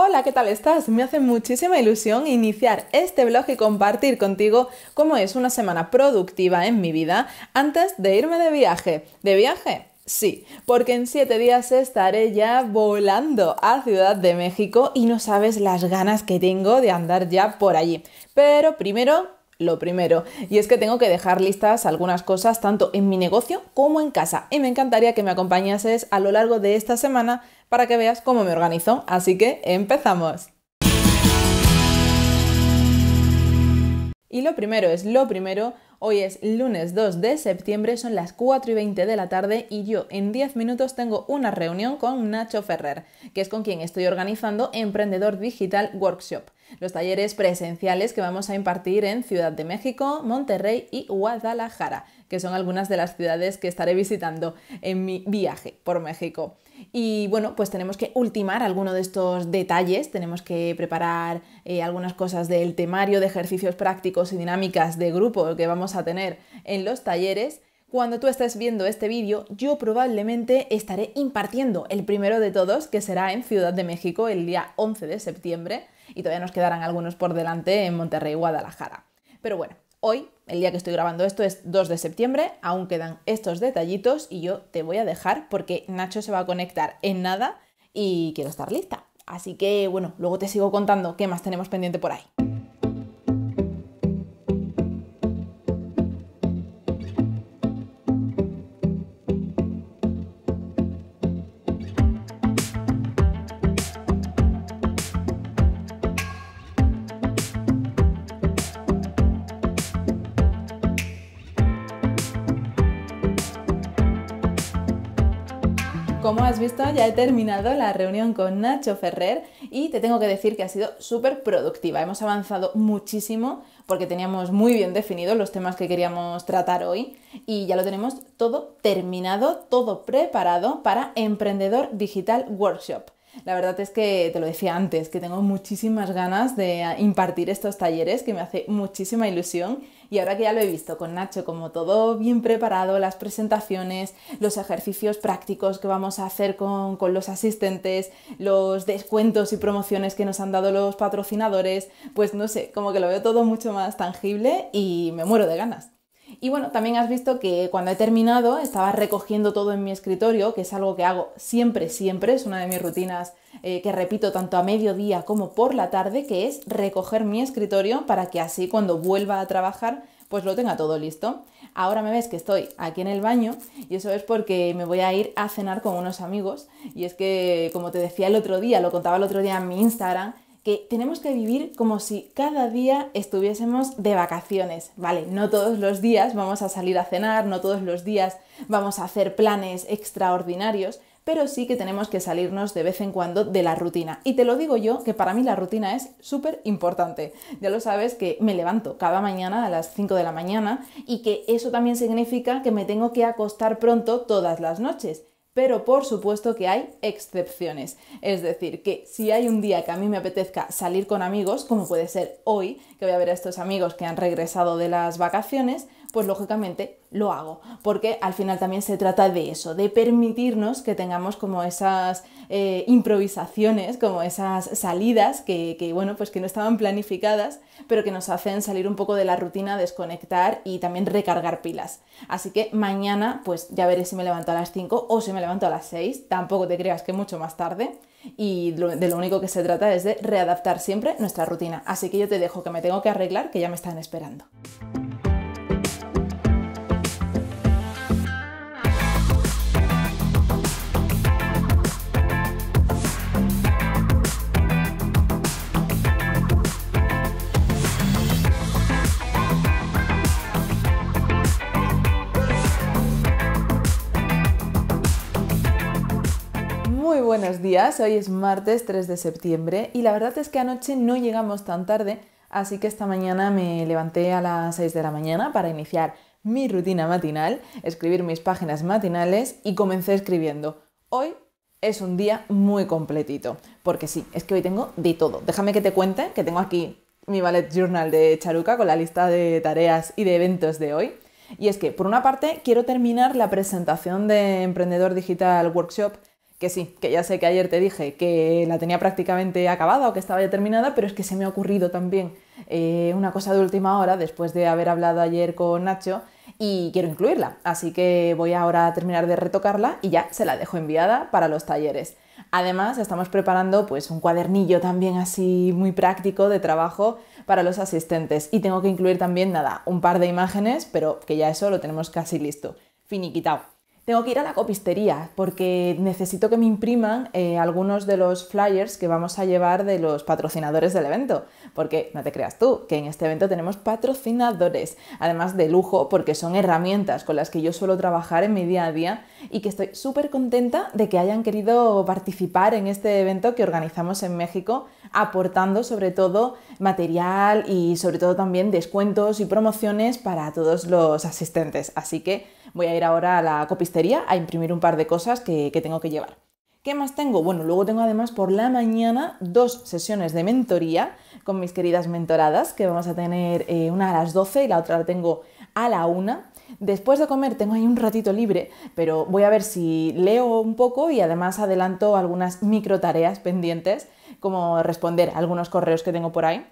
Hola, ¿qué tal estás? Me hace muchísima ilusión iniciar este blog y compartir contigo cómo es una semana productiva en mi vida antes de irme de viaje. ¿De viaje? Sí, porque en siete días estaré ya volando a Ciudad de México y no sabes las ganas que tengo de andar ya por allí. Pero primero lo primero. Y es que tengo que dejar listas algunas cosas tanto en mi negocio como en casa. Y me encantaría que me acompañases a lo largo de esta semana para que veas cómo me organizo. Así que empezamos. Y lo primero es lo primero. Hoy es lunes 2 de septiembre, son las 4 y 20 de la tarde y yo en 10 minutos tengo una reunión con Nacho Ferrer, que es con quien estoy organizando Emprendedor Digital Workshop los talleres presenciales que vamos a impartir en Ciudad de México, Monterrey y Guadalajara, que son algunas de las ciudades que estaré visitando en mi viaje por México. Y bueno, pues tenemos que ultimar alguno de estos detalles, tenemos que preparar eh, algunas cosas del temario de ejercicios prácticos y dinámicas de grupo que vamos a tener en los talleres cuando tú estés viendo este vídeo, yo probablemente estaré impartiendo el primero de todos, que será en Ciudad de México el día 11 de septiembre, y todavía nos quedarán algunos por delante en Monterrey, y Guadalajara. Pero bueno, hoy, el día que estoy grabando esto, es 2 de septiembre, aún quedan estos detallitos y yo te voy a dejar porque Nacho se va a conectar en nada y quiero estar lista. Así que bueno, luego te sigo contando qué más tenemos pendiente por ahí. como has visto, ya he terminado la reunión con Nacho Ferrer y te tengo que decir que ha sido súper productiva. Hemos avanzado muchísimo porque teníamos muy bien definidos los temas que queríamos tratar hoy y ya lo tenemos todo terminado, todo preparado para Emprendedor Digital Workshop la verdad es que te lo decía antes, que tengo muchísimas ganas de ah, impartir estos talleres, que me hace muchísima ilusión. Y ahora que ya lo he visto con Nacho, como todo bien preparado, las presentaciones, los ejercicios prácticos que vamos a hacer con, con los asistentes, los descuentos y promociones que nos han dado los patrocinadores, pues no sé, como que lo veo todo mucho más tangible y me muero de ganas. Y bueno, también has visto que cuando he terminado estaba recogiendo todo en mi escritorio, que es algo que hago siempre, siempre, es una de mis rutinas eh, que repito tanto a mediodía como por la tarde, que es recoger mi escritorio para que así cuando vuelva a trabajar pues lo tenga todo listo. Ahora me ves que estoy aquí en el baño y eso es porque me voy a ir a cenar con unos amigos y es que, como te decía el otro día, lo contaba el otro día en mi Instagram, que tenemos que vivir como si cada día estuviésemos de vacaciones, ¿vale? No todos los días vamos a salir a cenar, no todos los días vamos a hacer planes extraordinarios, pero sí que tenemos que salirnos de vez en cuando de la rutina. Y te lo digo yo, que para mí la rutina es súper importante. Ya lo sabes que me levanto cada mañana a las 5 de la mañana y que eso también significa que me tengo que acostar pronto todas las noches pero por supuesto que hay excepciones. Es decir, que si hay un día que a mí me apetezca salir con amigos, como puede ser hoy, que voy a ver a estos amigos que han regresado de las vacaciones, pues lógicamente lo hago, porque al final también se trata de eso, de permitirnos que tengamos como esas eh, improvisaciones, como esas salidas que, que, bueno, pues que no estaban planificadas, pero que nos hacen salir un poco de la rutina, desconectar y también recargar pilas. Así que mañana, pues ya veré si me levanto a las 5 o si me levanto a las 6, tampoco te creas que mucho más tarde, y de lo único que se trata es de readaptar siempre nuestra rutina. Así que yo te dejo que me tengo que arreglar, que ya me están esperando. buenos días, hoy es martes 3 de septiembre y la verdad es que anoche no llegamos tan tarde, así que esta mañana me levanté a las 6 de la mañana para iniciar mi rutina matinal, escribir mis páginas matinales y comencé escribiendo. Hoy es un día muy completito, porque sí, es que hoy tengo de todo. Déjame que te cuente que tengo aquí mi Ballet Journal de Charuca con la lista de tareas y de eventos de hoy. Y es que, por una parte, quiero terminar la presentación de Emprendedor Digital Workshop que sí, que ya sé que ayer te dije que la tenía prácticamente acabada o que estaba ya terminada, pero es que se me ha ocurrido también eh, una cosa de última hora después de haber hablado ayer con Nacho y quiero incluirla. Así que voy ahora a terminar de retocarla y ya se la dejo enviada para los talleres. Además, estamos preparando pues un cuadernillo también así muy práctico de trabajo para los asistentes y tengo que incluir también nada, un par de imágenes, pero que ya eso lo tenemos casi listo. Finiquitao tengo que ir a la copistería porque necesito que me impriman eh, algunos de los flyers que vamos a llevar de los patrocinadores del evento. Porque no te creas tú, que en este evento tenemos patrocinadores, además de lujo, porque son herramientas con las que yo suelo trabajar en mi día a día y que estoy súper contenta de que hayan querido participar en este evento que organizamos en México, aportando sobre todo material y sobre todo también descuentos y promociones para todos los asistentes. Así que Voy a ir ahora a la copistería a imprimir un par de cosas que, tengo que llevar. ¿Qué más tengo? Bueno, luego tengo además por la mañana dos sesiones de mentoría con mis queridas mentoradas, que vamos a tener eh, una a las 12 y la otra la tengo a la 1. Después de comer tengo ahí un ratito libre, pero voy a ver si leo un poco y además adelanto algunas micro tareas pendientes, como responder a algunos correos que tengo por ahí.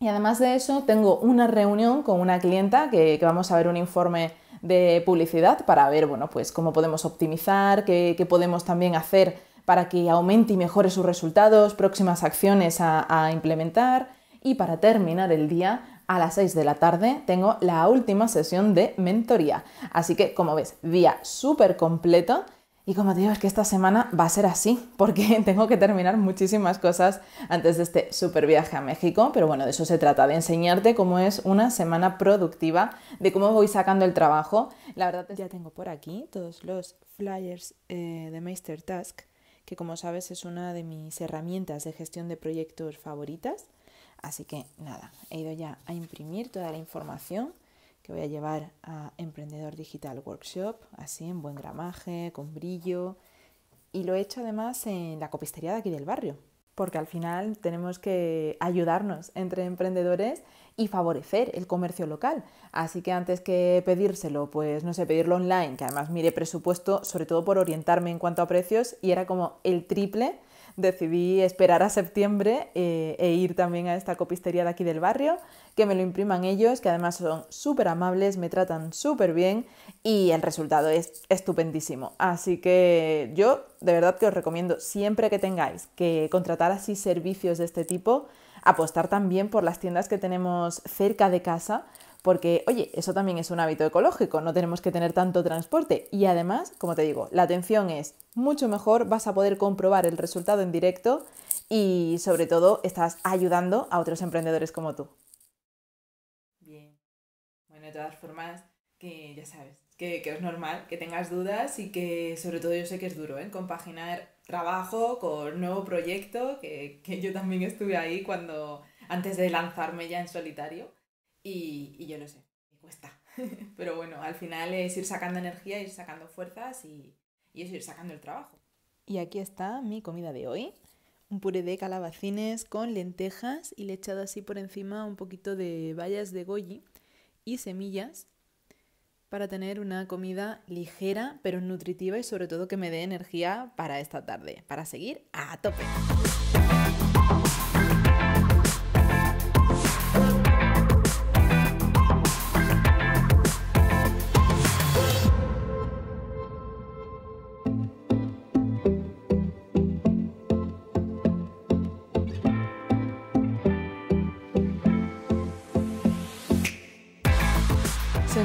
Y además de eso, tengo una reunión con una clienta que vamos a ver un informe de publicidad para ver, bueno, pues cómo podemos optimizar, qué, podemos también hacer para que aumente y mejore sus resultados, próximas acciones a, a implementar. Y para terminar el día, a las 6 de la tarde tengo la última sesión de mentoría. Así que, como ves, día súper completo y como te digo, es que esta semana va a ser así, porque tengo que terminar muchísimas cosas antes de este super viaje a México, pero bueno, de eso se trata, de enseñarte cómo es una semana productiva, de cómo voy sacando el trabajo. La verdad ya tengo por aquí todos los flyers eh, de Meister Task, que como sabes es una de mis herramientas de gestión de proyectos favoritas. Así que nada, he ido ya a imprimir toda la información voy a llevar a Emprendedor Digital Workshop, así en buen gramaje, con brillo. Y lo he hecho además en la copistería de aquí del barrio, porque al final tenemos que ayudarnos entre emprendedores y favorecer el comercio local. Así que antes que pedírselo, pues no sé, pedirlo online, que además mire presupuesto, sobre todo por orientarme en cuanto a precios, y era como el triple decidí esperar a septiembre eh, e ir también a esta copistería de aquí del barrio, que me lo impriman ellos, que además son súper amables, me tratan súper bien y el resultado es estupendísimo. Así que yo de verdad que os recomiendo siempre que tengáis que contratar así servicios de este tipo, apostar también por las tiendas que tenemos cerca de casa porque, oye, eso también es un hábito ecológico, no tenemos que tener tanto transporte. Y además, como te digo, la atención es mucho mejor, vas a poder comprobar el resultado en directo y sobre todo estás ayudando a otros emprendedores como tú. Bien. Bueno, de todas formas, que ya sabes, que, es normal que tengas dudas y que sobre todo yo sé que es duro, ¿eh? Compaginar trabajo con nuevo proyecto, que, que yo también estuve ahí cuando antes de lanzarme ya en solitario y, yo lo sé, me cuesta. Pero bueno, al final es ir sacando energía, ir sacando fuerzas y, y es ir sacando el trabajo. Y aquí está mi comida de hoy. Un puré de calabacines con lentejas y le he echado así por encima un poquito de bayas de goji y semillas para tener una comida ligera pero nutritiva y sobre todo que me dé energía para esta tarde, para seguir a tope.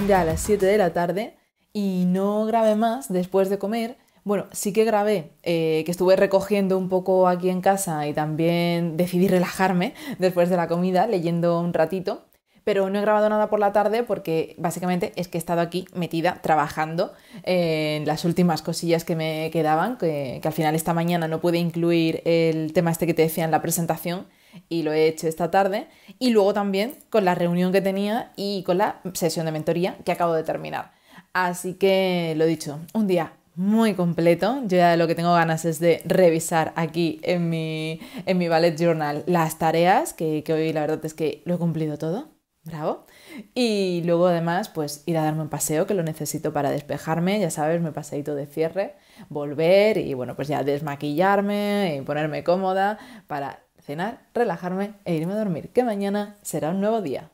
ya a las 7 de la tarde y no grabé más después de comer. Bueno, sí que grabé, eh, que estuve recogiendo un poco aquí en casa y también decidí relajarme después de la comida, leyendo un ratito, pero no he grabado nada por la tarde porque básicamente es que he estado aquí metida trabajando eh, en las últimas cosillas que me quedaban, que, que al final esta mañana no pude incluir el tema este que te decía en la presentación y lo he hecho esta tarde. Y luego también con la reunión que tenía y con la sesión de mentoría que acabo de terminar. Así que lo dicho, un día muy completo. Yo ya lo que tengo ganas es de revisar aquí en mi, en mi Ballet Journal las tareas, que, que hoy la verdad es que lo he cumplido todo. Bravo. Y luego además, pues ir a darme un paseo, que lo necesito para despejarme, ya sabes, mi paseito de cierre, volver y bueno, pues ya desmaquillarme y ponerme cómoda para cenar, relajarme e irme a dormir, que mañana será un nuevo día.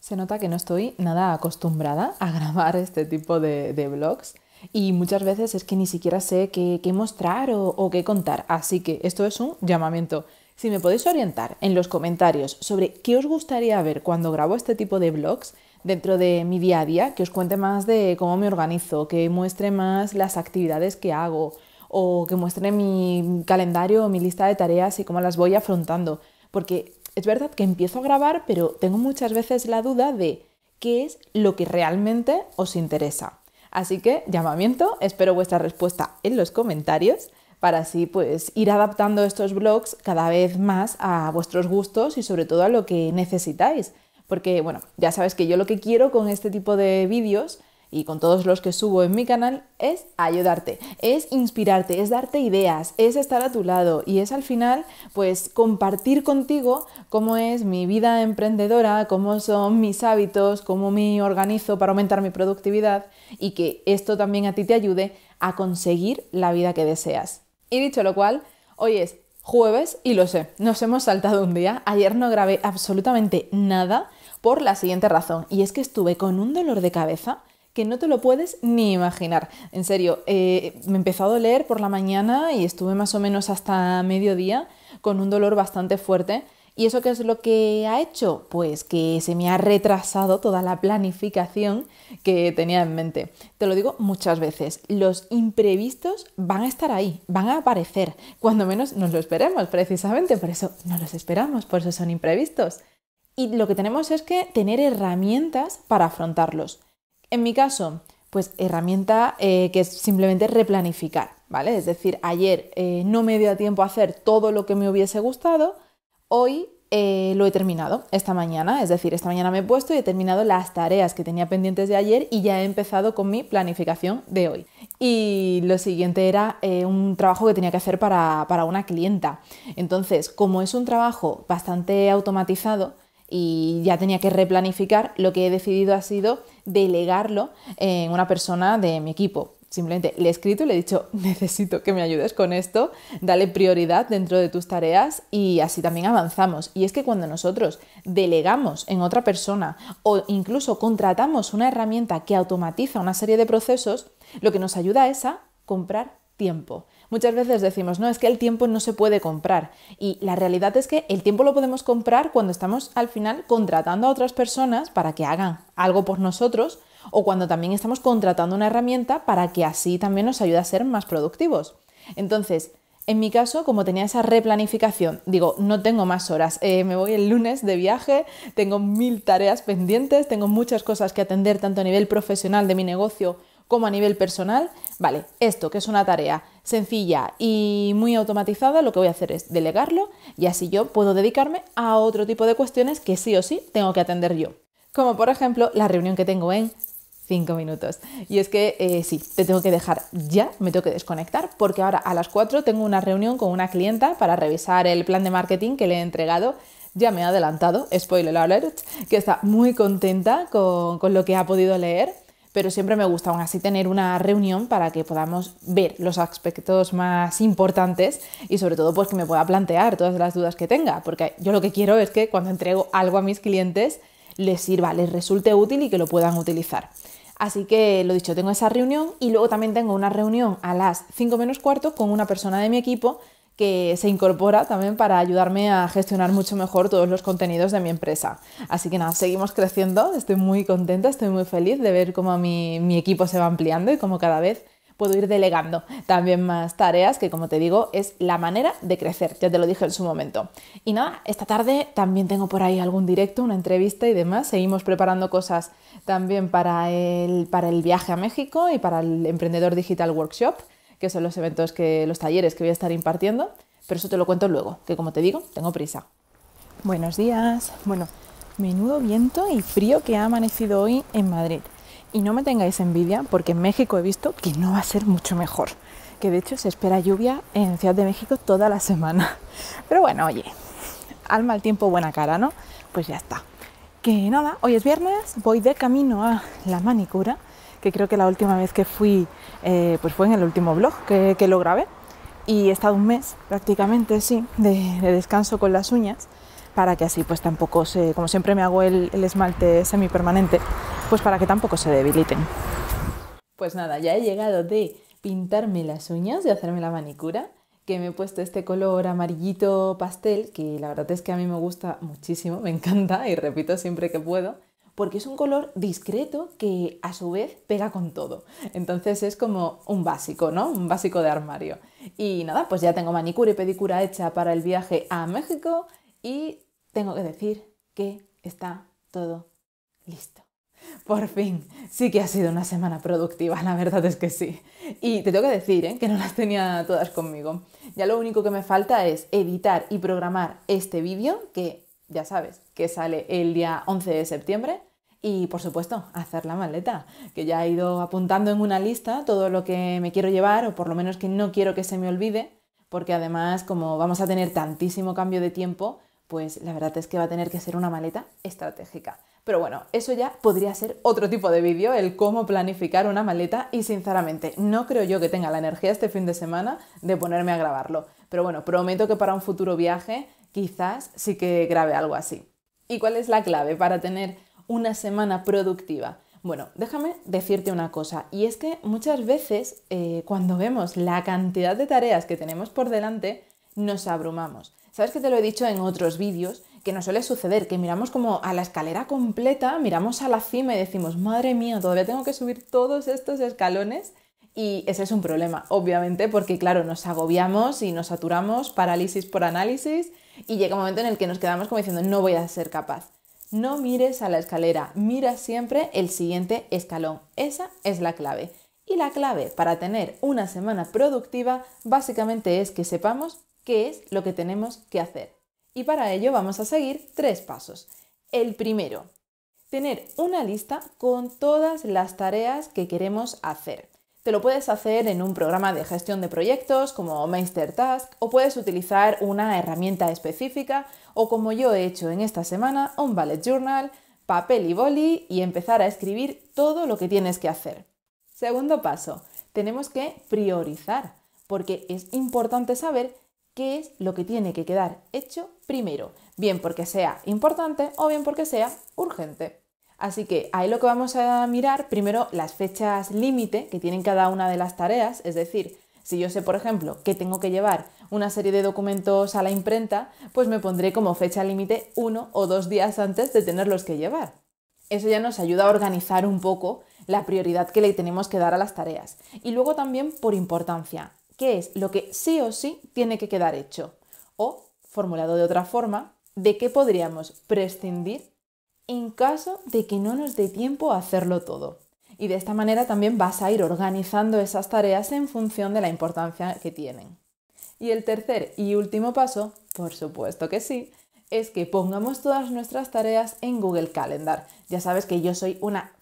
Se nota que no estoy nada acostumbrada a grabar este tipo de, vlogs y muchas veces es que ni siquiera sé qué, mostrar o, o qué contar, así que esto es un llamamiento. Si me podéis orientar en los comentarios sobre qué os gustaría ver cuando grabo este tipo de vlogs dentro de mi día a día, que os cuente más de cómo me organizo, que muestre más las actividades que hago, o que muestre mi calendario o mi lista de tareas y cómo las voy afrontando. Porque es verdad que empiezo a grabar, pero tengo muchas veces la duda de qué es lo que realmente os interesa. Así que, llamamiento, espero vuestra respuesta en los comentarios para así pues ir adaptando estos blogs cada vez más a vuestros gustos y sobre todo a lo que necesitáis. Porque bueno, ya sabes que yo lo que quiero con este tipo de vídeos y con todos los que subo en mi canal es ayudarte, es inspirarte, es darte ideas, es estar a tu lado y es al final pues compartir contigo cómo es mi vida emprendedora, cómo son mis hábitos, cómo me organizo para aumentar mi productividad y que esto también a ti te ayude a conseguir la vida que deseas. Y dicho lo cual, hoy es jueves y lo sé, nos hemos saltado un día, ayer no grabé absolutamente nada por la siguiente razón y es que estuve con un dolor de cabeza que no te lo puedes ni imaginar. En serio, eh, me empezó a doler por la mañana y estuve más o menos hasta mediodía con un dolor bastante fuerte. ¿Y eso qué es lo que ha hecho? Pues que se me ha retrasado toda la planificación que tenía en mente. Te lo digo muchas veces, los imprevistos van a estar ahí, van a aparecer, cuando menos nos lo esperemos, precisamente, por eso no los esperamos, por eso son imprevistos. Y lo que tenemos es que tener herramientas para afrontarlos. En mi caso, pues herramienta eh, que es simplemente replanificar, ¿vale? Es decir, ayer eh, no me dio tiempo a hacer todo lo que me hubiese gustado, hoy eh, lo he terminado esta mañana, es decir, esta mañana me he puesto y he terminado las tareas que tenía pendientes de ayer y ya he empezado con mi planificación de hoy. Y lo siguiente era un trabajo que tenía que hacer para, para, una clienta. Entonces, como es un trabajo bastante automatizado, y ya tenía que replanificar, lo que he decidido ha sido delegarlo en una persona de mi equipo. Simplemente le he escrito y le he dicho, necesito que me ayudes con esto, dale prioridad dentro de tus tareas y así también avanzamos. Y es que cuando nosotros delegamos en otra persona o incluso contratamos una herramienta que automatiza una serie de procesos, lo que nos ayuda es a comprar tiempo. Muchas veces decimos, no, es que el tiempo no se puede comprar. Y la realidad es que el tiempo lo podemos comprar cuando estamos al final contratando a otras personas para que hagan algo por nosotros o cuando también estamos contratando una herramienta para que así también nos ayude a ser más productivos. Entonces, en mi caso, como tenía esa replanificación, digo, no tengo más horas, eh, me voy el lunes de viaje, tengo mil tareas pendientes, tengo muchas cosas que atender tanto a nivel profesional de mi negocio como a nivel personal. Vale, esto que es una tarea sencilla y muy automatizada, lo que voy a hacer es delegarlo y así yo puedo dedicarme a otro tipo de cuestiones que sí o sí tengo que atender yo. Como por ejemplo la reunión que tengo en 5 minutos. Y es que eh, sí, te tengo que dejar ya, me tengo que desconectar porque ahora a las 4 tengo una reunión con una clienta para revisar el plan de marketing que le he entregado ya me ha adelantado, spoiler alert, que está muy contenta con, con, lo que ha podido leer pero siempre me gusta aún así tener una reunión para que podamos ver los aspectos más importantes y sobre todo pues que me pueda plantear todas las dudas que tenga, porque yo lo que quiero es que cuando entrego algo a mis clientes les sirva, les resulte útil y que lo puedan utilizar. Así que lo dicho, tengo esa reunión y luego también tengo una reunión a las 5 menos cuarto con una persona de mi equipo que se incorpora también para ayudarme a gestionar mucho mejor todos los contenidos de mi empresa. Así que nada, seguimos creciendo, estoy muy contenta, estoy muy feliz de ver cómo mi, equipo se va ampliando y cómo cada vez puedo ir delegando también más tareas, que como te digo, es la manera de crecer, ya te lo dije en su momento. Y nada, esta tarde también tengo por ahí algún directo, una entrevista y demás. Seguimos preparando cosas también para el, para el viaje a México y para el Emprendedor Digital Workshop que son los eventos, que, los talleres que voy a estar impartiendo, pero eso te lo cuento luego, que como te digo, tengo prisa. Buenos días. Bueno, menudo viento y frío que ha amanecido hoy en Madrid. Y no me tengáis envidia porque en México he visto que no va a ser mucho mejor. Que de hecho se espera lluvia en Ciudad de México toda la semana. Pero bueno, oye, al mal tiempo buena cara, ¿no? Pues ya está. Que nada, hoy es viernes, voy de camino a la manicura que creo que la última vez que fui eh, pues fue en el último blog que, que, lo grabé y he estado un mes prácticamente, sí, de, descanso con las uñas para que así pues tampoco se, como siempre me hago el, el esmalte semipermanente, pues para que tampoco se debiliten. Pues nada, ya he llegado de pintarme las uñas, de hacerme la manicura que me he puesto este color amarillito pastel, que la verdad es que a mí me gusta muchísimo, me encanta y repito siempre que puedo porque es un color discreto que a su vez pega con todo. Entonces es como un básico, ¿no? Un básico de armario. Y nada, pues ya tengo manicura y pedicura hecha para el viaje a México y tengo que decir que está todo listo. Por fin, sí que ha sido una semana productiva, la verdad es que sí. Y te tengo que decir ¿eh? que no las tenía todas conmigo. Ya lo único que me falta es editar y programar este vídeo, que ya sabes, que sale el día 11 de septiembre. Y por supuesto, hacer la maleta, que ya he ido apuntando en una lista todo lo que me quiero llevar o por lo menos que no quiero que se me olvide, porque además como vamos a tener tantísimo cambio de tiempo, pues la verdad es que va a tener que ser una maleta estratégica. Pero bueno, eso ya podría ser otro tipo de vídeo, el cómo planificar una maleta y sinceramente no creo yo que tenga la energía este fin de semana de ponerme a grabarlo. Pero bueno, prometo que para un futuro viaje quizás sí que grabe algo así. ¿Y cuál es la clave para tener una semana productiva? Bueno, déjame decirte una cosa, y es que muchas veces eh, cuando vemos la cantidad de tareas que tenemos por delante, nos abrumamos. Sabes que te lo he dicho en otros vídeos, que nos suele suceder, que miramos como a la escalera completa, miramos a la cima y decimos, madre mía, todavía tengo que subir todos estos escalones. Y ese es un problema, obviamente, porque claro, nos agobiamos y nos saturamos, parálisis por análisis, y llega un momento en el que nos quedamos como diciendo, no voy a ser capaz. No mires a la escalera, mira siempre el siguiente escalón. Esa es la clave. Y la clave para tener una semana productiva básicamente es que sepamos qué es lo que tenemos que hacer. Y para ello vamos a seguir tres pasos. El primero, tener una lista con todas las tareas que queremos hacer. Te lo puedes hacer en un programa de gestión de proyectos como Task o puedes utilizar una herramienta específica o como yo he hecho en esta semana, un bullet journal, papel y boli y empezar a escribir todo lo que tienes que hacer. Segundo paso, tenemos que priorizar porque es importante saber qué es lo que tiene que quedar hecho primero, bien porque sea importante o bien porque sea urgente. Así que ahí lo que vamos a mirar, primero las fechas límite que tienen cada una de las tareas, es decir, si yo sé, por ejemplo, que tengo que llevar una serie de documentos a la imprenta, pues me pondré como fecha límite uno o dos días antes de tenerlos que llevar. Eso ya nos ayuda a organizar un poco la prioridad que le tenemos que dar a las tareas. Y luego también por importancia, qué es lo que sí o sí tiene que quedar hecho. O, formulado de otra forma, de qué podríamos prescindir en caso de que no nos dé tiempo a hacerlo todo. Y de esta manera también vas a ir organizando esas tareas en función de la importancia que tienen. Y el tercer y último paso, por supuesto que sí, es que pongamos todas nuestras tareas en Google Calendar. Ya sabes que yo soy una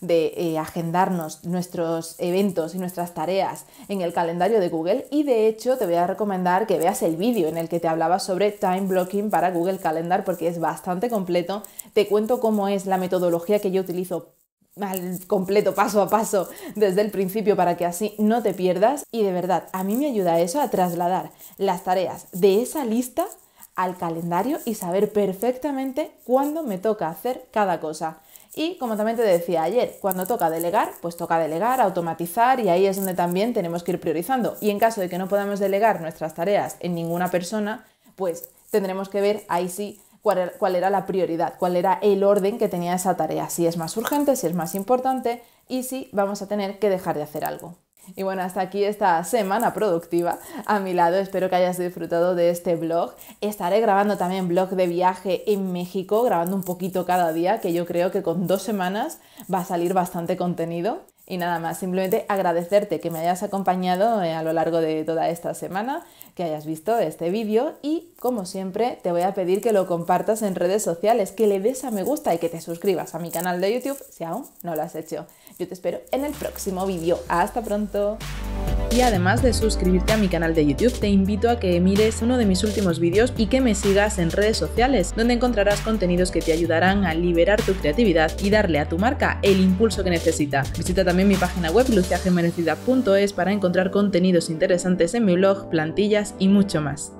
de eh, agendarnos nuestros eventos y nuestras tareas en el calendario de Google y de hecho te voy a recomendar que veas el vídeo en el que te hablaba sobre time blocking para Google Calendar porque es bastante completo. Te cuento cómo es la metodología que yo utilizo al completo paso a paso desde el principio para que así no te pierdas y de verdad a mí me ayuda eso a trasladar las tareas de esa lista al calendario y saber perfectamente cuándo me toca hacer cada cosa. Y como también te decía ayer, cuando toca delegar, pues toca delegar, automatizar y ahí es donde también tenemos que ir priorizando. Y en caso de que no podamos delegar nuestras tareas en ninguna persona, pues tendremos que ver ahí sí cuál era, la prioridad, cuál era el orden que tenía esa tarea, si es más urgente, si es más importante y si vamos a tener que dejar de hacer algo. Y bueno, hasta aquí esta semana productiva a mi lado. Espero que hayas disfrutado de este blog. Estaré grabando también blog de viaje en México, grabando un poquito cada día, que yo creo que con dos semanas va a salir bastante contenido. Y nada más, simplemente agradecerte que me hayas acompañado eh, a lo largo de toda esta semana, que hayas visto este vídeo y, como siempre, te voy a pedir que lo compartas en redes sociales, que le des a me gusta y que te suscribas a mi canal de YouTube si aún no lo has hecho. Yo te espero en el próximo vídeo. Hasta pronto. Y además de suscribirte a mi canal de YouTube, te invito a que mires uno de mis últimos vídeos y que me sigas en redes sociales, donde encontrarás contenidos que te ayudarán a liberar tu creatividad y darle a tu marca el impulso que necesita. Visita también en mi página web luciagemerecida.es para encontrar contenidos interesantes en mi blog, plantillas y mucho más.